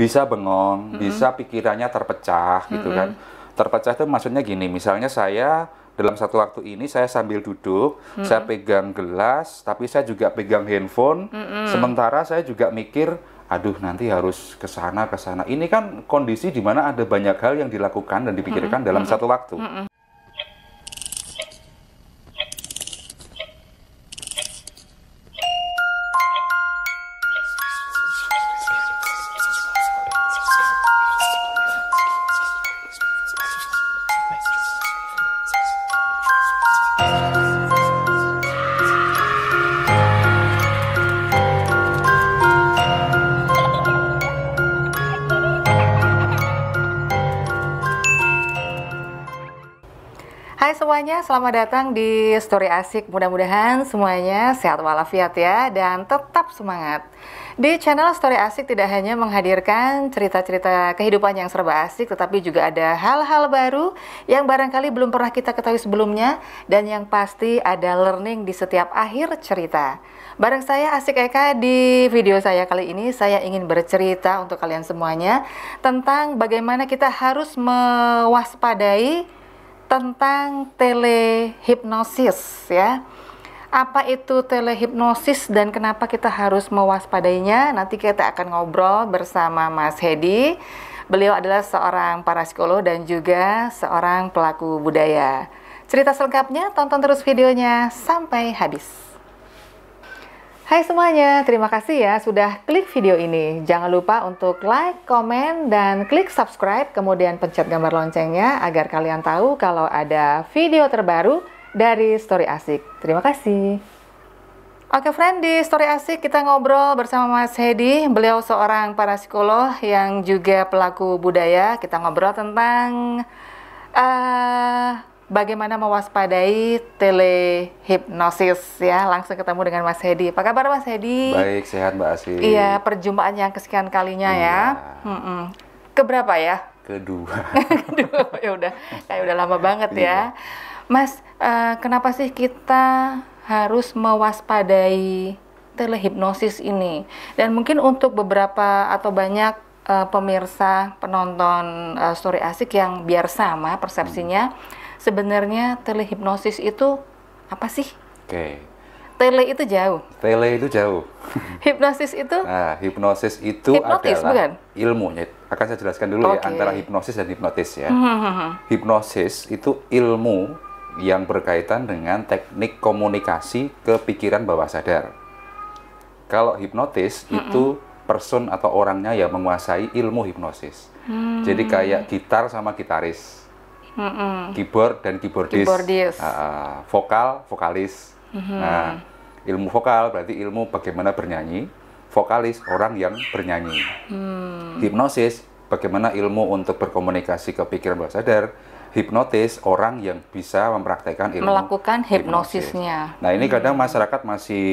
bisa bengong, mm -hmm. bisa pikirannya terpecah gitu mm -hmm. kan. Terpecah itu maksudnya gini, misalnya saya dalam satu waktu ini saya sambil duduk, mm -hmm. saya pegang gelas, tapi saya juga pegang handphone. Mm -hmm. Sementara saya juga mikir, aduh nanti harus ke sana ke sana. Ini kan kondisi di mana ada banyak hal yang dilakukan dan dipikirkan mm -hmm. dalam mm -hmm. satu waktu. Mm -hmm. Hai semuanya, selamat datang di Story Asik. Mudah-mudahan semuanya sehat walafiat ya dan tetap semangat. Di channel Story Asik tidak hanya menghadirkan cerita-cerita kehidupan yang serba asik, tetapi juga ada hal-hal baru yang barangkali belum pernah kita ketahui sebelumnya dan yang pasti ada learning di setiap akhir cerita. Bareng saya Asik Eka di video saya kali ini saya ingin bercerita untuk kalian semuanya tentang bagaimana kita harus mewaspadai tentang telehipnosis ya. Apa itu telehipnosis dan kenapa kita harus mewaspadainya? Nanti kita akan ngobrol bersama Mas Hedi. Beliau adalah seorang parapsikolog dan juga seorang pelaku budaya. Cerita selengkapnya tonton terus videonya sampai habis. Hai semuanya, terima kasih ya sudah klik video ini. Jangan lupa untuk like, komen, dan klik subscribe, kemudian pencet gambar loncengnya agar kalian tahu kalau ada video terbaru dari Story Asik. Terima kasih. Oke friend, di Story Asik kita ngobrol bersama Mas Hedi. Beliau seorang para psikolog yang juga pelaku budaya. Kita ngobrol tentang uh, bagaimana mewaspadai telehipnosis ya. Langsung ketemu dengan Mas Hedi. Apa kabar Mas Hedi? Baik, sehat Mbak Asih. Iya, perjumpaan yang kesekian kalinya iya. ya. Hmm -hmm. Keberapa ya? Kedua. Kedua, ya udah. Kayak udah lama banget ya. Iya. Mas, uh, kenapa sih kita harus mewaspadai telehipnosis ini? Dan mungkin untuk beberapa atau banyak eh, pemirsa penonton uh, eh, story asik yang biar sama persepsinya. Hmm sebenarnya telehipnosis itu apa sih? Oke. Okay. Tele itu jauh. Tele itu jauh. hipnosis itu? Nah, hipnosis itu hipnotis, adalah bukan? ilmunya. Akan saya jelaskan dulu okay. ya antara hipnosis dan hipnotis ya. Hmm, hmm, hmm. hipnosis itu ilmu yang berkaitan dengan teknik komunikasi ke pikiran bawah sadar. Kalau hipnotis mm -mm. itu person atau orangnya yang menguasai ilmu hipnosis. Hmm. Jadi kayak gitar sama gitaris mm -hmm. keyboard dan keyboardis, keyboardis. Uh, ah, ah. vokal vokalis mm -hmm. nah ilmu vokal berarti ilmu bagaimana bernyanyi vokalis orang yang bernyanyi mm. hipnosis bagaimana ilmu untuk berkomunikasi ke pikiran bawah sadar hipnotis orang yang bisa mempraktekkan ilmu melakukan hipnosisnya hipnosis. nah ini mm. kadang masyarakat masih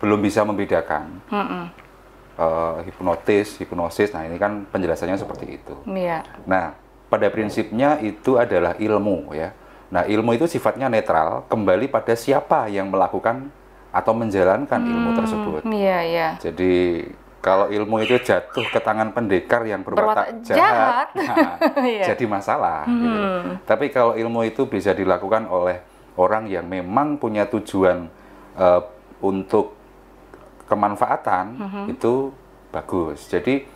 belum bisa membedakan uh, hipnotis, hipnosis. Nah, ini kan penjelasannya seperti itu. Iya. Nah, pada prinsipnya itu adalah ilmu ya. Nah, ilmu itu sifatnya netral, kembali pada siapa yang melakukan atau menjalankan hmm, ilmu tersebut. Iya, iya. Jadi kalau ilmu itu jatuh ke tangan pendekar yang berwatak, berwatak jahat, jahat. Nah, yeah. jadi masalah. Gitu. Hmm. Gitu. Tapi kalau ilmu itu bisa dilakukan oleh orang yang memang punya tujuan uh, untuk kemanfaatan, -hmm. itu bagus. Jadi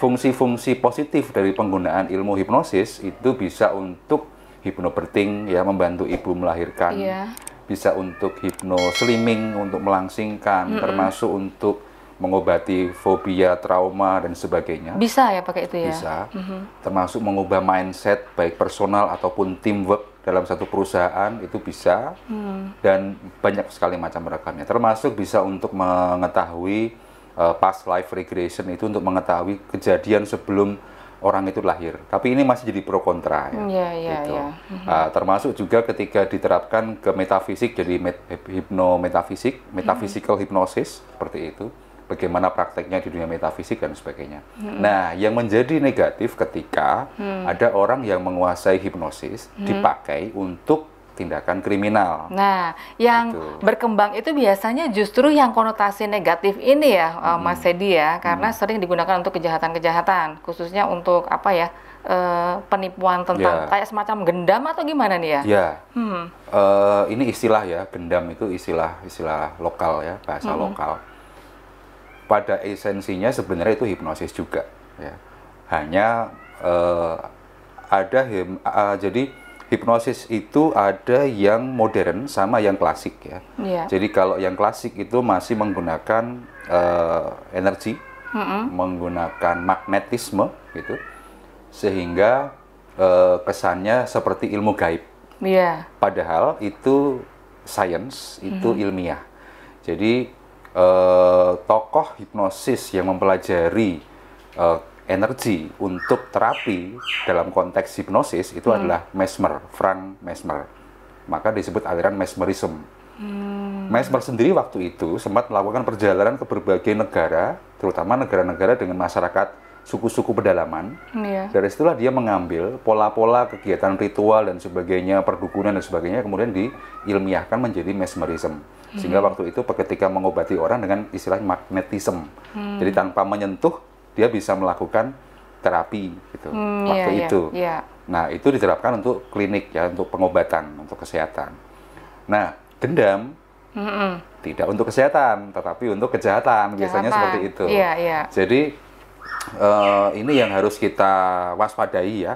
fungsi-fungsi positif dari penggunaan ilmu hipnosis itu bisa untuk hipnoberting ya membantu ibu melahirkan. Yeah. Bisa untuk hipno slimming, untuk melangsingkan mm -mm. termasuk untuk mengobati fobia, trauma dan sebagainya. Bisa ya pakai itu ya. Bisa. Mm -hmm. Termasuk mengubah mindset baik personal ataupun teamwork dalam satu perusahaan itu bisa. Mm. Dan banyak sekali macam rekamnya. Termasuk bisa untuk mengetahui uh, past life regression itu untuk mengetahui kejadian sebelum orang itu lahir. Tapi ini masih jadi pro kontra ya. Yeah, mm, yeah, ya, gitu. yeah. Ya. Mm-hmm. Uh, termasuk juga ketika diterapkan ke metafisik jadi met- metafisik, metafisikal mm-hmm. hipnosis seperti itu. Bagaimana prakteknya di dunia metafisik dan sebagainya. Mm-hmm. Nah, yang menjadi negatif ketika mm-hmm. ada orang yang menguasai hipnosis mm-hmm. dipakai untuk tindakan kriminal. Nah, yang gitu. berkembang itu biasanya justru yang konotasi negatif ini ya, hmm. Mas Sedi ya, karena hmm. sering digunakan untuk kejahatan-kejahatan, khususnya untuk apa ya, e, penipuan tentang yeah. kayak semacam gendam atau gimana nih ya? Ya, hmm. e, ini istilah ya, gendam itu istilah istilah lokal ya, bahasa hmm. lokal. Pada esensinya sebenarnya itu hipnosis juga, ya. hanya e, ada him, a, jadi hipnosis itu ada yang modern sama yang klasik ya. Yeah. Jadi kalau yang klasik itu masih menggunakan uh, energi, mm -hmm. menggunakan magnetisme gitu, sehingga uh, kesannya seperti ilmu gaib. Yeah. Padahal itu science, itu mm -hmm. ilmiah. Jadi uh, tokoh hipnosis yang mempelajari uh, energi untuk terapi dalam konteks hipnosis itu hmm. adalah Mesmer, Frank Mesmer. Maka disebut aliran mesmerism. Hmm. Mesmer sendiri waktu itu sempat melakukan perjalanan ke berbagai negara, terutama negara-negara dengan masyarakat suku-suku pedalaman. Yeah. Dari situlah dia mengambil pola-pola kegiatan ritual dan sebagainya, perdukunan dan sebagainya, kemudian diilmiahkan menjadi mesmerism. Sehingga hmm. waktu itu ketika mengobati orang dengan istilah magnetism. Hmm. Jadi tanpa menyentuh, dia bisa melakukan terapi gitu hmm, iya, waktu yeah, itu. Yeah, Nah itu diterapkan untuk klinik ya untuk pengobatan untuk kesehatan. Nah dendam mm -mm. tidak untuk kesehatan tetapi untuk kejahatan, kejahatan. biasanya seperti itu. Yeah, yeah. Jadi uh, ini yang harus kita waspadai ya.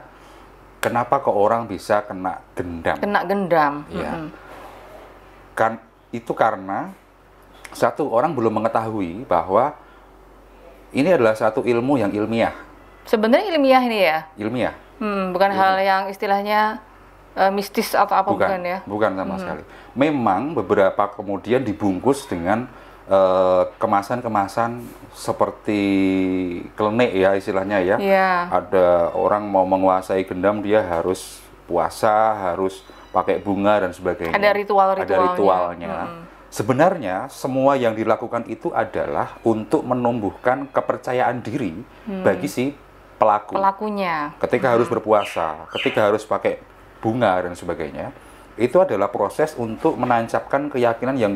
Kenapa kok orang bisa kena dendam? Kena dendam. Ya. Mm -hmm. Kan itu karena satu orang belum mengetahui bahwa ini adalah satu ilmu yang ilmiah. Sebenarnya ilmiah ini ya? Ilmiah. Hmm, bukan ilmiah. hal yang istilahnya uh, mistis atau apa bukan, bukan ya? Bukan sama hmm. sekali. Memang beberapa kemudian dibungkus dengan eh, kemasan-kemasan uh, seperti klenik ya istilahnya ya. Yeah. Ada orang mau menguasai gendam dia harus puasa, harus pakai bunga dan sebagainya. Ada ritual-ritualnya. Ada ritualnya. Hmm. Sebenarnya semua yang dilakukan itu adalah untuk menumbuhkan kepercayaan diri hmm. bagi si pelaku. Pelakunya. Ketika harus hmm. berpuasa, ketika harus pakai bunga dan sebagainya, itu adalah proses untuk menancapkan keyakinan yang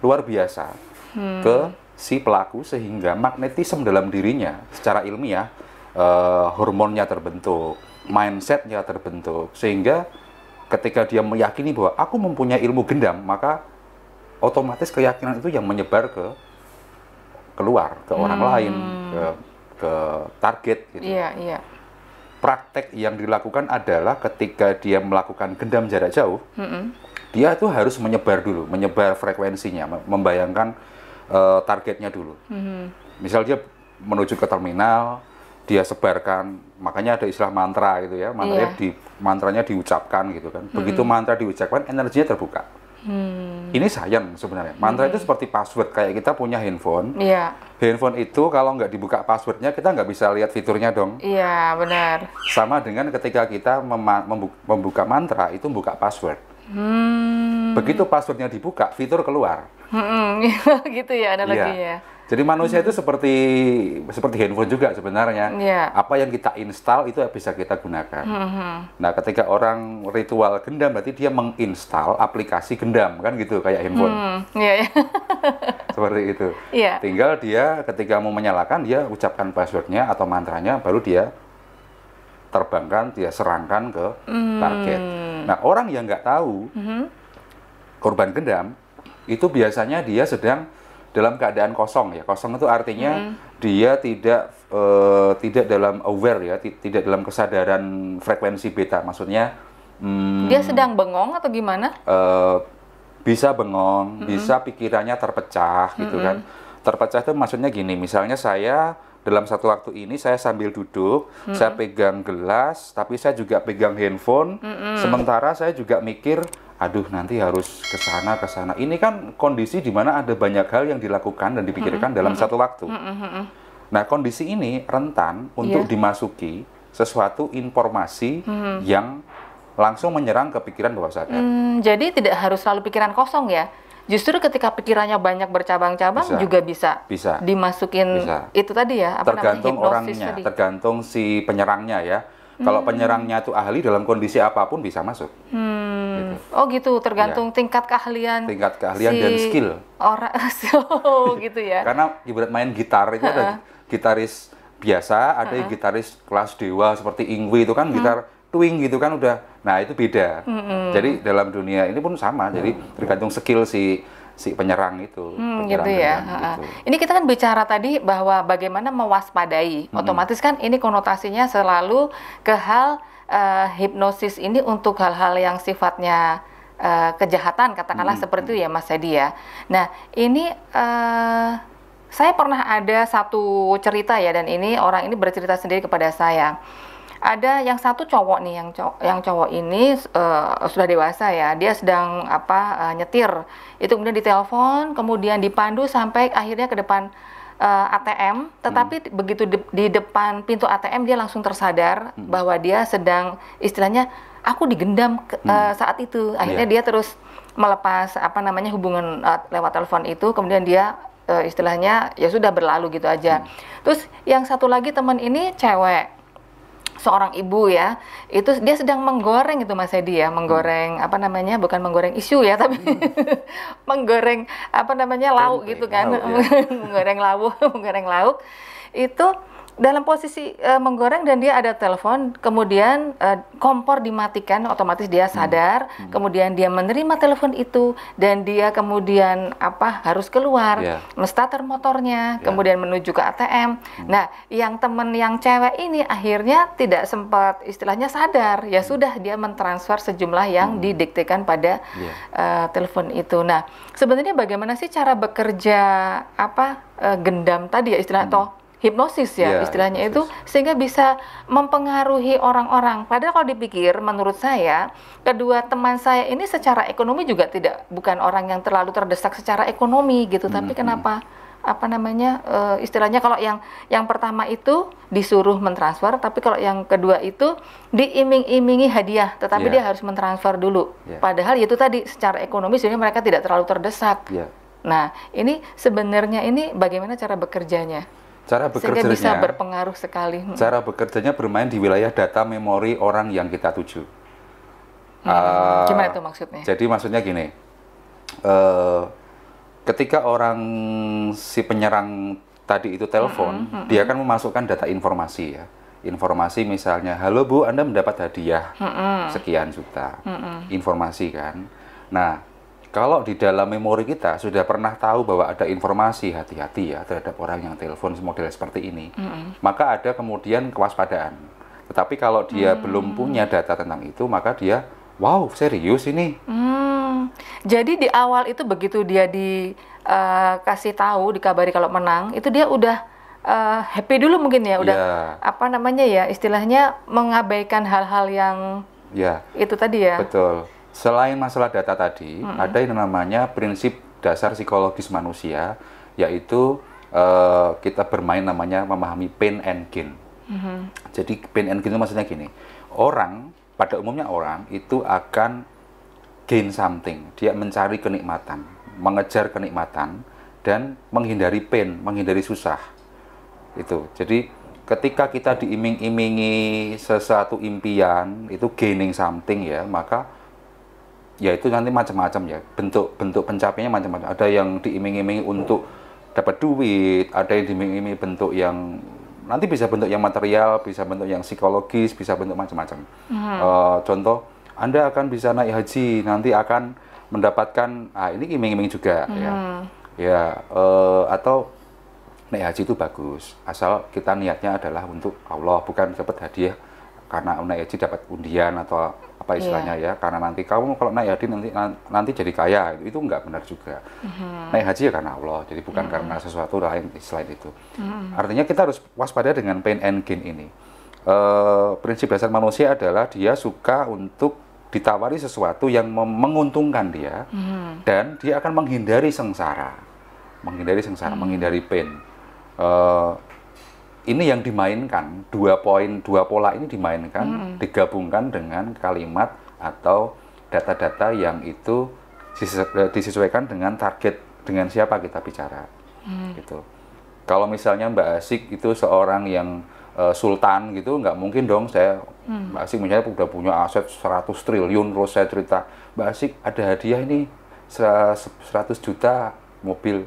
luar biasa hmm. ke si pelaku sehingga magnetisme dalam dirinya secara ilmiah eh, hormonnya terbentuk, mindsetnya terbentuk sehingga ketika dia meyakini bahwa aku mempunyai ilmu gendam maka otomatis keyakinan itu yang menyebar ke keluar ke hmm. orang lain ke ke target gitu. Iya, iya. Praktek yang dilakukan adalah ketika dia melakukan gendam jarak jauh, mm -mm. dia itu harus menyebar dulu, menyebar frekuensinya, membayangkan uh, targetnya dulu. Mm -hmm. Misal dia menuju ke terminal, dia sebarkan, makanya ada istilah mantra gitu ya, mantranya yeah. di mantranya diucapkan gitu kan. Begitu mm -hmm. mantra diucapkan, energinya terbuka. Hmm. Ini sayang sebenarnya. Mantra hmm. itu seperti password kayak kita punya handphone. Iya. Handphone itu kalau nggak dibuka passwordnya kita nggak bisa lihat fiturnya dong. Iya benar. Sama dengan ketika kita membuka mantra itu buka password. Hmm. Begitu passwordnya dibuka, fitur keluar. gitu ya analoginya. Iya. Ya. Jadi manusia itu seperti seperti handphone juga sebenarnya. Yeah. Apa yang kita install itu bisa kita gunakan. Mm-hmm. Nah, ketika orang ritual gendam berarti dia menginstal aplikasi gendam kan gitu kayak handphone. Mm-hmm. Yeah, iya. seperti itu. Yeah. Tinggal dia ketika mau menyalakan dia ucapkan passwordnya atau mantranya baru dia terbangkan dia serangkan ke hmm. target. Nah, orang yang nggak tahu hmm korban gendam itu biasanya dia sedang dalam keadaan kosong ya kosong itu artinya hmm. dia tidak e, tidak dalam aware ya tidak dalam kesadaran frekuensi beta maksudnya hmm, dia sedang bengong atau gimana e, bisa bengong hmm. bisa pikirannya terpecah hmm. gitu kan hmm. terpecah itu maksudnya gini misalnya saya dalam satu waktu ini saya sambil duduk hmm. saya pegang gelas tapi saya juga pegang handphone hmm. sementara saya juga mikir aduh nanti harus ke sana ke sana. Ini kan kondisi di mana ada banyak hal yang dilakukan dan dipikirkan mm -hmm. dalam mm -hmm. satu waktu. Mm -hmm. Nah, kondisi ini rentan untuk yeah. dimasuki sesuatu informasi mm -hmm. yang langsung menyerang ke pikiran bawah sadar. Mm, jadi tidak harus selalu pikiran kosong ya. Justru ketika pikirannya banyak bercabang-cabang juga bisa, bisa dimasukin bisa. itu tadi ya. Apa tergantung namanya, orangnya, tadi. tergantung si penyerangnya ya kalau hmm. penyerangnya itu ahli dalam kondisi apapun bisa masuk. Hmm. Gitu. Oh gitu, tergantung ya. tingkat keahlian. Tingkat keahlian si dan skill. Orang so, oh, gitu ya. Karena ibarat main gitar itu ada gitaris biasa, ada gitaris kelas dewa seperti Ingwi itu kan hmm. gitar twing gitu kan udah. Nah, itu beda. Hmm. Jadi dalam dunia ini pun sama. Jadi tergantung skill si si penyerang itu. Hmm, gitu penyerang gitu ya. Gitu. Ini kita kan bicara tadi bahwa bagaimana mewaspadai. Hmm. Otomatis kan ini konotasinya selalu ke hal uh, hipnosis ini untuk hal-hal yang sifatnya uh, kejahatan katakanlah hmm. seperti hmm. itu ya Mas Edi ya. Nah ini uh, saya pernah ada satu cerita ya dan ini orang ini bercerita sendiri kepada saya ada yang satu cowok nih yang cowok yang cowok ini uh, sudah dewasa ya dia sedang apa uh, nyetir itu kemudian ditelepon kemudian dipandu sampai akhirnya ke depan uh, eh, ATM tetapi hmm. begitu de di depan pintu ATM dia langsung tersadar hmm. bahwa dia sedang istilahnya aku digendam ke, hmm. uh, saat itu akhirnya yeah. dia terus melepas apa namanya hubungan uh, lewat telepon itu kemudian dia uh, istilahnya ya sudah berlalu gitu aja hmm. terus yang satu lagi teman ini cewek seorang ibu ya itu dia sedang menggoreng itu mas Edi ya menggoreng hmm. apa namanya bukan menggoreng isu ya tapi hmm. menggoreng apa namanya lauk gitu kan lauk, ya. menggoreng lauk menggoreng lauk itu dalam posisi uh, menggoreng dan dia ada telepon, kemudian uh, kompor dimatikan, otomatis dia hmm. sadar, hmm. Hmm. kemudian dia menerima telepon itu dan dia kemudian apa harus keluar, yeah. Ya. starter motornya, yeah. kemudian menuju ke ATM. Hmm. Nah, yang teman yang cewek ini akhirnya tidak sempat istilahnya sadar, ya hmm. sudah dia mentransfer sejumlah yang hmm. didiktekan pada yeah. Ya. uh, telepon itu. Nah, sebenarnya bagaimana sih cara bekerja apa uh, gendam tadi ya istilah hmm. toh? hipnosis ya, ya istilahnya hipnosis. itu sehingga bisa mempengaruhi orang-orang. Padahal kalau dipikir menurut saya kedua teman saya ini secara ekonomi juga tidak bukan orang yang terlalu terdesak secara ekonomi gitu, tapi hmm, kenapa apa namanya uh, istilahnya kalau yang yang pertama itu disuruh mentransfer tapi kalau yang kedua itu diiming-imingi hadiah tetapi yeah. dia harus mentransfer dulu yeah. padahal itu tadi secara ekonomi sebenarnya mereka tidak terlalu terdesak yeah. nah ini sebenarnya ini bagaimana cara bekerjanya Cara bekerjanya Sehingga bisa berpengaruh sekali. Hmm. Cara bekerjanya bermain di wilayah data memori orang yang kita tuju. Hmm, uh, gimana itu maksudnya? Jadi maksudnya gini, uh, ketika orang si penyerang tadi itu telepon, mm -hmm, -hmm. dia hmm. akan memasukkan data informasi ya. Informasi misalnya, halo bu, anda mendapat hadiah mm -hmm. sekian juta, mm -hmm. informasi kan. Nah, kalau di dalam memori kita sudah pernah tahu bahwa ada informasi hati-hati ya terhadap orang yang telepon model seperti ini, mm -hmm. maka ada kemudian kewaspadaan. Tetapi kalau dia mm -hmm. belum punya data tentang itu, maka dia wow serius ini. Hmm, jadi di awal itu begitu dia dikasih eh, uh, tahu, dikabari kalau menang, itu dia udah uh, happy dulu mungkin ya, udah yeah. apa namanya ya, istilahnya mengabaikan hal-hal yang yeah. itu tadi ya. Betul. Selain masalah data tadi, hmm. ada yang namanya prinsip dasar psikologis manusia, yaitu uh, kita bermain namanya memahami pain and gain. Hmm. Jadi pain and gain itu maksudnya gini, orang pada umumnya orang itu akan gain something, dia mencari kenikmatan, mengejar kenikmatan dan menghindari pain, menghindari susah. Itu. Jadi ketika kita diiming-imingi sesuatu impian itu gaining something ya, maka ya itu nanti macam-macam ya bentuk bentuk pencapaiannya macam-macam ada yang diiming-imingi untuk dapat duit ada yang diiming-imingi bentuk yang nanti bisa bentuk yang material bisa bentuk yang psikologis bisa bentuk macam-macam hmm. uh, contoh anda akan bisa naik haji nanti akan mendapatkan ah ini iming-iming juga ya. hmm. ya ya uh, atau naik haji itu bagus asal kita niatnya adalah untuk Allah bukan dapat hadiah karena naik haji dapat undian atau apa iya. istilahnya yeah. ya karena nanti kamu kalau naik haji nanti nanti jadi kaya gitu. itu nggak benar juga mm-hmm. naik haji ya karena Allah jadi bukan mm-hmm. karena sesuatu lain selain itu mm-hmm. artinya kita harus waspada dengan pain and gain ini e, prinsip dasar manusia adalah dia suka untuk ditawari sesuatu yang menguntungkan dia mm-hmm. dan dia akan menghindari sengsara menghindari sengsara mm-hmm. menghindari pain e, ini yang dimainkan dua poin dua pola ini dimainkan hmm. digabungkan dengan kalimat atau data-data yang itu eh, disesuaikan dengan target dengan siapa kita bicara hmm. gitu kalau misalnya Mbak Asik itu seorang yang uh, sultan gitu nggak mungkin dong saya hmm. Mbak Asik misalnya udah punya aset 100 triliun terus saya cerita Mbak Asik ada hadiah ini 100 juta mobil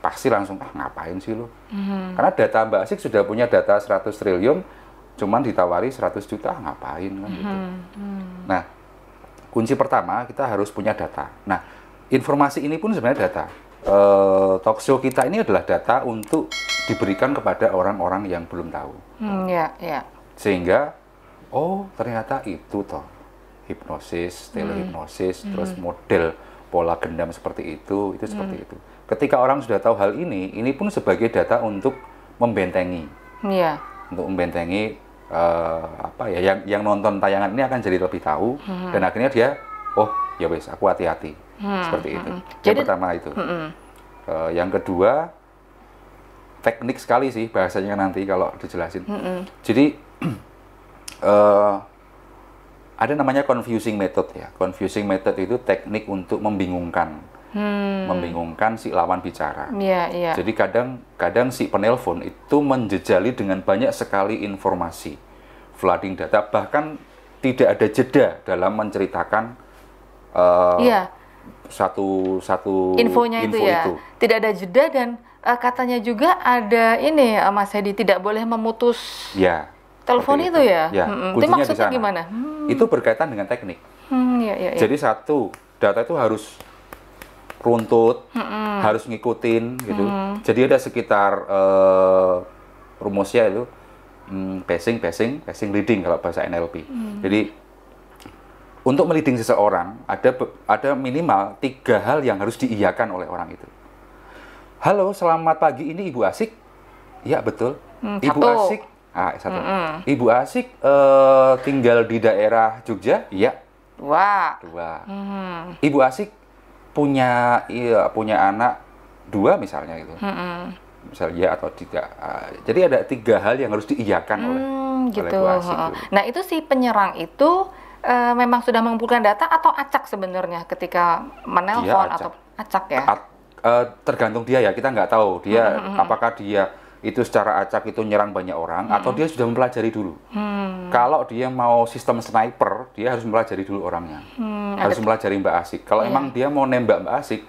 pasti langsung ah ngapain sih lo hmm. karena data Mbak Asik sudah punya data 100 triliun cuman ditawari 100 juta ah, ngapain kan gitu mm Hmm. nah kunci pertama kita harus punya data nah informasi ini pun sebenarnya data e, show kita ini adalah data untuk diberikan kepada orang-orang yang belum tahu hmm, yeah. Iya. sehingga oh ternyata itu toh hipnosis hmm. telehipnosis hmm. terus model pola gendam seperti itu itu seperti hmm. itu Ketika orang sudah tahu hal ini, ini pun sebagai data untuk membentengi. Iya. Untuk membentengi uh, apa ya yang yang nonton tayangan ini akan jadi lebih tahu hmm. dan akhirnya dia oh ya wes aku hati-hati. Hmm. Seperti hmm, itu. Hmm. Yang pertama itu. Hmm. Uh, yang kedua teknik sekali sih bahasanya nanti kalau dijelasin. Hmm. hmm. Jadi uh, ada namanya confusing method ya. Confusing method itu teknik untuk membingungkan hmm. membingungkan si lawan bicara. Iya, iya. Jadi kadang kadang si penelpon itu menjejali dengan banyak sekali informasi, flooding data, bahkan tidak ada jeda dalam menceritakan uh, satu satu infonya info itu ya. Itu. Tidak ada jeda dan uh, katanya juga ada ini uh, Mas Hedi tidak boleh memutus. Ya. Telepon itu, itu ya. ya. Hmm, itu maksudnya gimana? Hmm. Itu berkaitan dengan teknik. Hmm, ya, ya, ya. Jadi satu data itu harus runtut, hmm. harus ngikutin gitu. Hmm. Jadi ada sekitar uh, rumusnya itu hmm, passing, passing, passing leading kalau bahasa NLP. Hmm. Jadi untuk meliding seseorang ada ada minimal tiga hal yang harus diiyakan oleh orang itu. Halo, selamat pagi. Ini Ibu Asik. Ya betul. Mm, satu. Ah, ya, ibu Asik. Ah, eh, satu. Mm -hmm. Ibu Asik uh, tinggal di daerah Jogja. Iya. Dua. Dua. Mm -hmm. Ibu Asik punya iya, punya anak dua misalnya gitu. Hmm. Misalnya ya atau tidak. Ah, jadi ada tiga hal yang harus diiyakan hmm, oleh gitu. oleh itu. Nah, itu si penyerang itu uh, memang sudah mengumpulkan data atau acak sebenarnya ketika menelpon acak. atau acak ya? A, uh, eh, tergantung dia ya, kita nggak tahu dia hmm, apakah dia itu secara acak itu nyerang banyak orang hmm. atau dia sudah mempelajari dulu. Hmm. Kalau dia mau sistem sniper, dia harus mempelajari dulu orangnya. Hmm, harus mempelajari Mbak Asik. Kalau yeah. emang dia mau nembak Mbak Asik,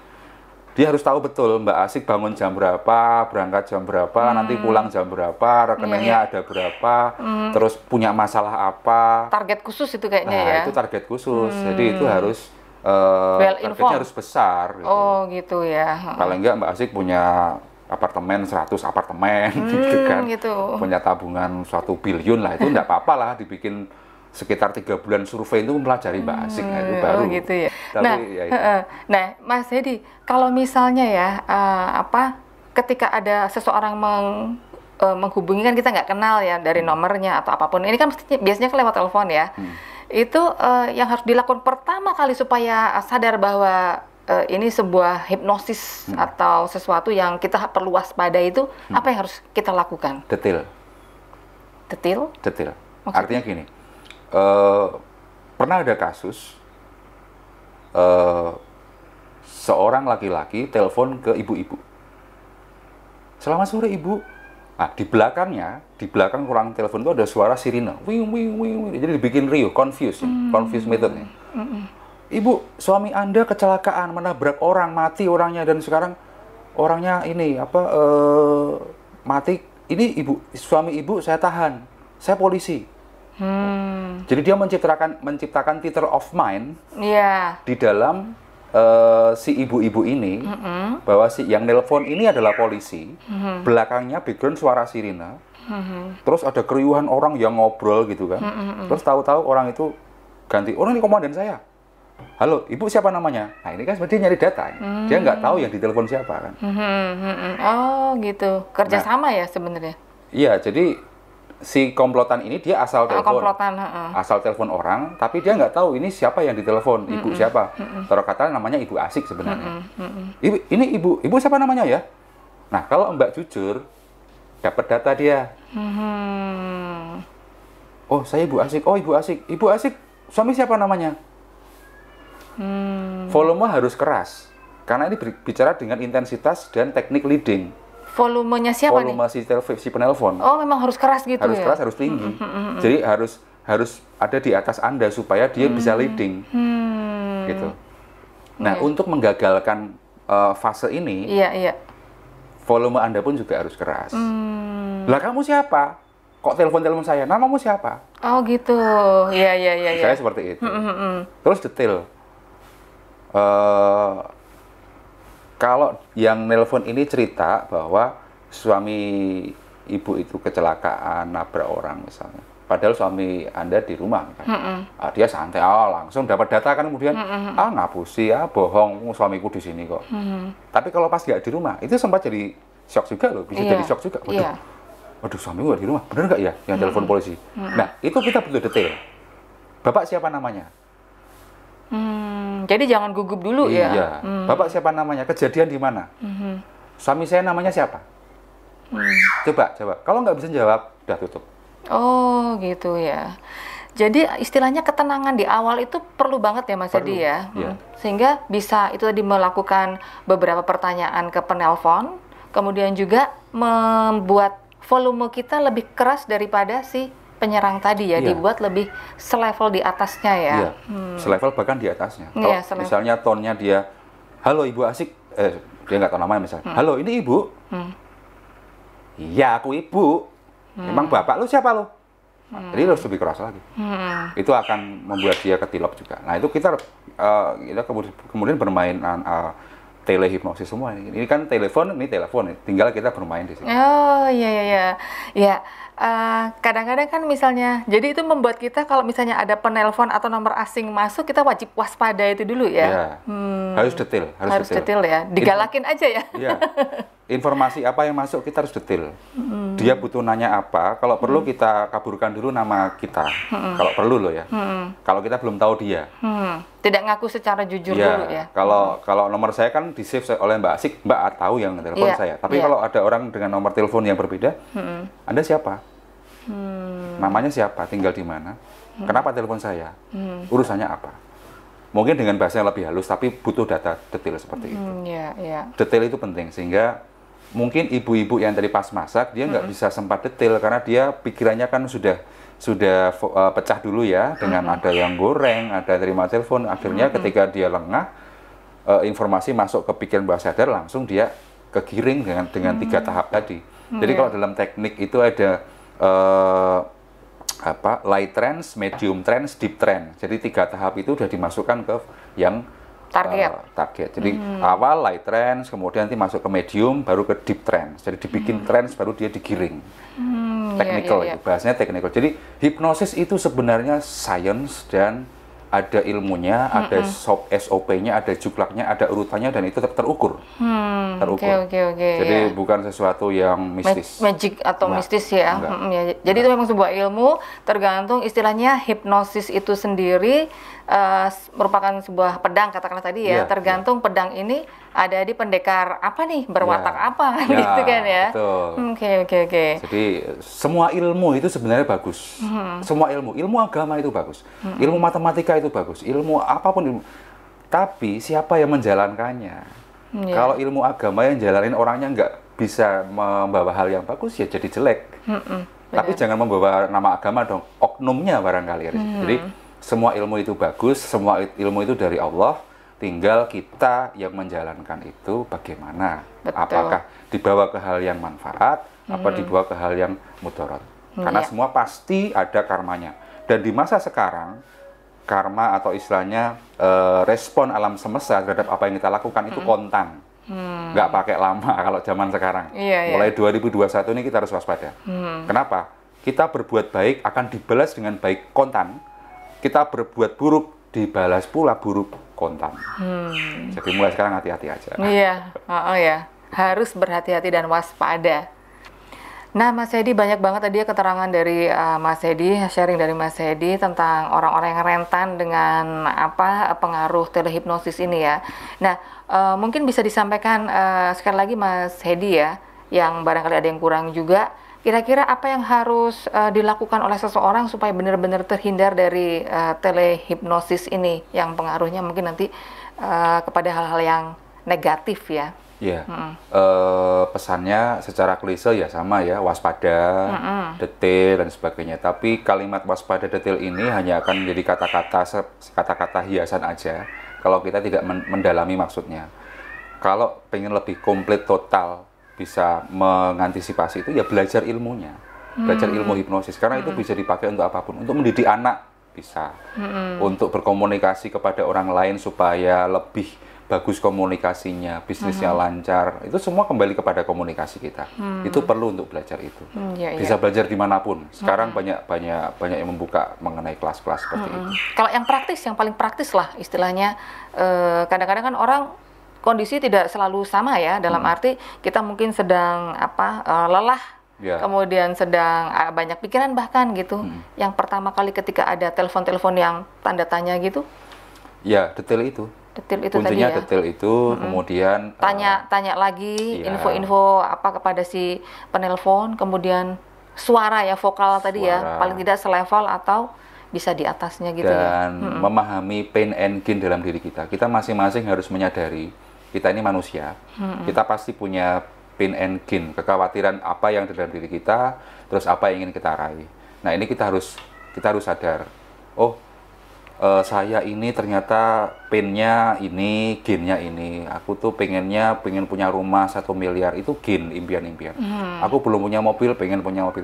dia harus tahu betul Mbak Asik bangun jam berapa, berangkat jam berapa, hmm. nanti pulang jam berapa, rekeningnya yeah. Iya. ada berapa, hmm. terus punya masalah apa. Target khusus itu kayaknya nah, ya. itu target khusus. Hmm. Jadi itu harus uh, well targetnya harus besar gitu. Oh, gitu ya. Kalau enggak Mbak Asik punya apartemen 100 apartemen gitu hmm, gitu kan gitu. punya tabungan suatu bilion lah itu enggak apa-apa lah dibikin sekitar tiga bulan survei itu mempelajari Mbak hmm, Asik hmm, nah, itu baru. gitu ya. Tapi, nah, ya itu. nah Mas Hedi, kalau misalnya ya uh, apa ketika ada seseorang meng eh, menghubungi kan kita nggak kenal ya dari nomornya atau apapun. Ini kan mestinya, biasanya kan lewat telepon ya. Hmm. Itu uh, yang harus dilakukan pertama kali supaya sadar bahwa uh, ini sebuah hipnosis hmm. atau sesuatu yang kita perlu waspada itu hmm. apa yang harus kita lakukan? Detil. Detil? Detil. Maksudnya? Artinya gini, uh, pernah ada kasus uh, seorang laki-laki telepon ke ibu-ibu. Selamat sore ibu. Nah, di belakangnya, di belakang kurang telepon itu ada suara sirine. Wing, wing, wing, wing. Jadi dibikin riuh, confused, ya, hmm. confused methodnya. Hmm. hmm ibu suami anda kecelakaan menabrak orang mati orangnya dan sekarang orangnya ini apa uh, mati ini ibu suami ibu saya tahan saya polisi hmm. jadi dia menciptakan menciptakan theater of mind yeah. di dalam uh, si ibu-ibu ini mm -hmm. bahwa si yang nelpon ini adalah polisi mm -hmm. belakangnya background suara Sirina mm -hmm. terus ada keriuhan orang yang ngobrol gitu kan mm -hmm. terus tahu-tahu orang itu ganti orang oh, ini komandan saya halo ibu siapa namanya nah ini kan sebenarnya nyari data hmm. dia nggak tahu yang ditelepon siapa kan hmm, hmm, hmm, oh gitu kerjasama nah, ya sebenarnya iya jadi si komplotan ini dia asal oh, telepon uh. asal telepon orang tapi dia nggak tahu ini siapa yang ditelepon ibu hmm. siapa hmm. terus kata namanya ibu asik sebenarnya hmm. Hmm. ibu ini ibu ibu siapa namanya ya nah kalau mbak jujur dapat data dia -hmm. oh saya ibu asik oh ibu asik ibu asik suami siapa namanya Hmm. Volume harus keras karena ini bicara dengan intensitas dan teknik leading. Volumenya siapa Volume nih? Volume si, si penelpon. Oh, memang harus keras gitu harus ya. Harus keras, harus tinggi. Hmm, hmm, hmm, hmm, Jadi harus harus ada di atas Anda supaya dia hmm. bisa leading. Hmm. Gitu. Nah, yeah. untuk menggagalkan uh, fase ini, iya, yeah, iya. Yeah. Volume Anda pun juga harus keras. Hmm. Lah kamu siapa? kok telepon-telepon saya, namamu siapa? Oh gitu, iya iya iya. iya. Saya seperti itu. Mm -hmm. Terus detail, Eh, kalau yang nelpon ini cerita bahwa suami ibu itu kecelakaan nabrak orang misalnya padahal suami anda di rumah kan mm -mm. Ah, dia santai ah, langsung dapat data kan kemudian mm -mm. ah ngapusi ah bohong oh, suamiku di sini kok mm -hmm. tapi kalau pas nggak di rumah itu sempat jadi shock juga loh bisa yeah. jadi shock juga waduh yeah. waduh suami gua di rumah bener nggak ya yang mm -hmm. telepon polisi mm -hmm. nah itu kita butuh detail bapak siapa namanya Hmm, jadi jangan gugup dulu ya. iya. ya. Hmm. Bapak siapa namanya? Kejadian di mana? Hmm. Suami saya namanya siapa? Hmm. Coba, coba. Kalau nggak bisa jawab, udah tutup. Oh, gitu ya. Jadi istilahnya ketenangan di awal itu perlu banget ya Mas Edi ya. Iya. Hmm. Sehingga bisa itu tadi melakukan beberapa pertanyaan ke penelpon, kemudian juga membuat volume kita lebih keras daripada si penyerang tadi ya, ya. dibuat lebih selevel di atasnya ya. ya. Hmm. Selevel bahkan di atasnya. Iya, Kalau misalnya tonnya dia, halo ibu asik, eh, dia nggak tahu namanya misalnya, hmm. halo ini ibu, hmm. iya hmm. aku ibu, hmm. emang bapak lu siapa lu? Hmm. Jadi harus lebih keras lagi. Hmm. Itu akan membuat dia ketilap juga. Nah itu kita uh, kita kemudian, bermain uh, telehipnosis semua ini. Ini kan telepon, ini telepon. Tinggal kita bermain di sini. Oh iya iya iya. Ya Eh, kadang-kadang uh, kan misalnya, jadi itu membuat kita kalau misalnya ada penelpon atau nomor asing masuk, kita wajib waspada itu dulu ya. ya. Hmm. Harus detail, harus, harus detail. detail ya. Digalakin aja ya. ya. Informasi apa yang masuk kita harus detail. Hmm. Dia butuh nanya apa, kalau perlu hmm. kita kaburkan dulu nama kita. Hmm. Kalau perlu loh ya. Hmm. Kalau kita belum tahu dia. Hmm. Tidak ngaku secara jujur ya. dulu ya. Kalau hmm. kalau nomor saya kan di save oleh Mbak Asik, Mbak tahu yang telepon ya. saya. Tapi ya. kalau ada orang dengan nomor telepon yang berbeda, hmm. Anda siapa? hmm. namanya siapa, tinggal di mana, hmm. kenapa telepon saya, hmm. urusannya apa. Mungkin dengan bahasa yang lebih halus, tapi butuh data detail seperti hmm, itu. Ya, yeah, yeah. Detail itu penting, sehingga mungkin ibu-ibu yang tadi pas masak, dia nggak hmm. bisa sempat detail, karena dia pikirannya kan sudah sudah uh, pecah dulu ya, dengan hmm. ada yang goreng, ada terima telepon, akhirnya hmm. ketika dia lengah, uh, informasi masuk ke pikiran bahasa sadar, langsung dia kegiring dengan dengan hmm. tiga tahap tadi. Hmm, Jadi yeah. kalau dalam teknik itu ada uh, apa light trends, medium trends, deep trend. Jadi tiga tahap itu sudah dimasukkan ke yang eh, target. Uh, target. Jadi hmm. awal light trends, kemudian nanti masuk ke medium, baru ke deep trends. Jadi dibikin hmm. trends, baru dia digiring. Hmm, iya, technical, iya, iya, iya. bahasanya technical. Jadi hipnosis itu sebenarnya science dan ada ilmunya, hmm, ada SOP, SOP-nya, ada juklaknya, ada urutannya dan itu ter terukur. Hmm, terukur. Okay, okay, okay, Jadi ya. bukan sesuatu yang mistis. magic atau nah, mistis ya. Hmm, ya. Jadi enggak. itu memang sebuah ilmu tergantung istilahnya hipnosis itu sendiri uh, merupakan sebuah pedang katakanlah tadi ya. Yeah, iya. tergantung yeah. pedang ini ada di pendekar apa nih, berwatak yeah. apa yeah, gitu ya, kan ya. Hmm, oke oke oke. Jadi semua ilmu itu sebenarnya bagus. Hmm. Semua ilmu, ilmu agama itu bagus. Hmm. Ilmu matematika itu bagus ilmu apapun ilmu tapi siapa yang menjalankannya yeah. kalau ilmu agama yang jalanin orangnya nggak bisa membawa hal yang bagus ya jadi jelek mm -mm, tapi jangan membawa nama agama dong oknumnya barangkali mm. jadi semua ilmu itu bagus semua ilmu itu dari Allah tinggal kita yang menjalankan itu bagaimana Betul. apakah dibawa ke hal yang manfaat hmm. apa mm-hmm. dibawa ke hal yang mudarat karena yeah. semua pasti ada karmanya dan di masa sekarang karma atau istilahnya uh, respon alam semesta terhadap apa yang kita lakukan itu hmm. kontan. Hmm. Nggak pakai lama kalau zaman sekarang. Iya, iya. Mulai iya. 2021 ini kita harus waspada. Hmm. Kenapa? Kita berbuat baik akan dibalas dengan baik kontan. Kita berbuat buruk dibalas pula buruk kontan. Hmm. Jadi mulai sekarang hati-hati aja. Iya, oh, oh ya. Harus berhati-hati dan waspada. Nah, Mas Hedi banyak banget tadi ya keterangan dari uh, Mas Hedi, sharing dari Mas Hedi tentang orang-orang yang rentan dengan apa pengaruh telehipnosis ini ya. Nah, uh, mungkin bisa disampaikan uh, sekali lagi Mas Hedi ya, yang barangkali ada yang kurang juga. Kira-kira apa yang harus uh, dilakukan oleh seseorang supaya benar-benar terhindar dari uh, telehipnosis ini, yang pengaruhnya mungkin nanti uh, kepada hal-hal yang negatif ya? Iya. Mm. Uh, pesannya secara klise ya sama ya, waspada, mm detail dan sebagainya. Tapi kalimat waspada detail ini hanya akan menjadi kata-kata kata-kata hiasan aja kalau kita tidak men mendalami maksudnya. Kalau pengen lebih komplit total bisa mengantisipasi itu ya belajar ilmunya. Belajar mm. ilmu hipnosis karena mm. itu bisa dipakai untuk apapun, untuk mendidik anak bisa. Mm. Untuk berkomunikasi kepada orang lain supaya lebih bagus komunikasinya, bisnisnya mm -hmm. lancar, itu semua kembali kepada komunikasi kita. Mm. Itu perlu untuk belajar itu. Mm, Bisa belajar dimanapun. Sekarang banyak hmm. banyak banyak banyak yang membuka mengenai kelas-kelas seperti mm -hmm. itu. Kalau yang praktis, yang paling praktis lah istilahnya. Eh, kadang-kadang kan orang kondisi tidak selalu sama ya. Dalam mm. arti kita mungkin sedang apa eh, lelah. ya. Kemudian sedang eh, banyak pikiran bahkan gitu. Hmm. Yang pertama kali ketika ada telepon-telepon yang tanda tanya gitu. Ya, detail itu detail itu kuncinya tadi ya. detail itu mm -hmm. kemudian tanya uh, tanya lagi iya. info-info iya. apa kepada si penelpon kemudian suara ya vokal suara. tadi ya paling tidak selevel atau bisa di atasnya gitu ya. dan ya mm -hmm. memahami pain and gain dalam diri kita kita masing-masing harus menyadari kita ini manusia mm -hmm. kita pasti punya pain and gain kekhawatiran apa yang di dalam diri kita terus apa yang ingin kita raih nah ini kita harus kita harus sadar oh uh, saya ini ternyata pinnya ini, ginnya ini. Aku tuh pengennya pengen punya rumah satu miliar itu gin impian-impian. Hmm. Aku belum punya mobil, pengen punya mobil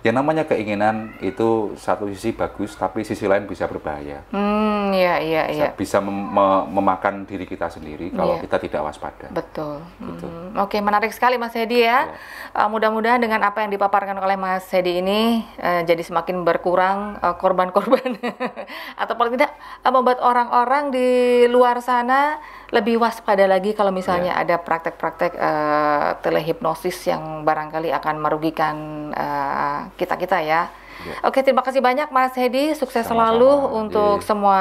yang namanya keinginan itu satu sisi bagus tapi sisi lain bisa berbahaya. Hmm, ya, ya, bisa, ya. Bisa mem me memakan diri kita sendiri kalau ya. kita tidak waspada. Betul. Gitu. Hmm. Oke, menarik sekali Mas Hedi ya. ya. Uh, Mudah-mudahan dengan apa yang dipaparkan oleh Mas Hedi ini uh, jadi semakin berkurang eh, korban-korban uh, atau paling tidak uh, membuat orang-orang di luar sana lebih waspada lagi kalau misalnya yeah. ada praktek-praktek uh, telehipnosis yang barangkali akan merugikan eh, kita kita kita ya. Yeah. Oke, terima kasih banyak Mas Hedi. Sukses Sama-sama, selalu untuk yeah. semua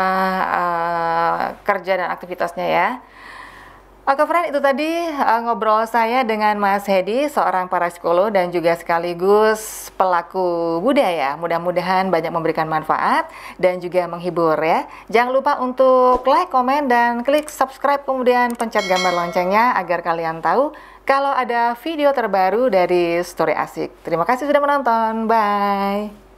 uh, kerja dan aktivitasnya ya. Oke friend, itu tadi uh, ngobrol saya dengan Mas Hedi, seorang para psikolog dan juga sekaligus pelaku budaya. Mudah-mudahan banyak memberikan manfaat dan juga menghibur ya. Jangan lupa untuk like, komen, dan klik subscribe, kemudian pencet gambar loncengnya agar kalian tahu kalau ada video terbaru dari Story Asik. Terima kasih sudah menonton, bye!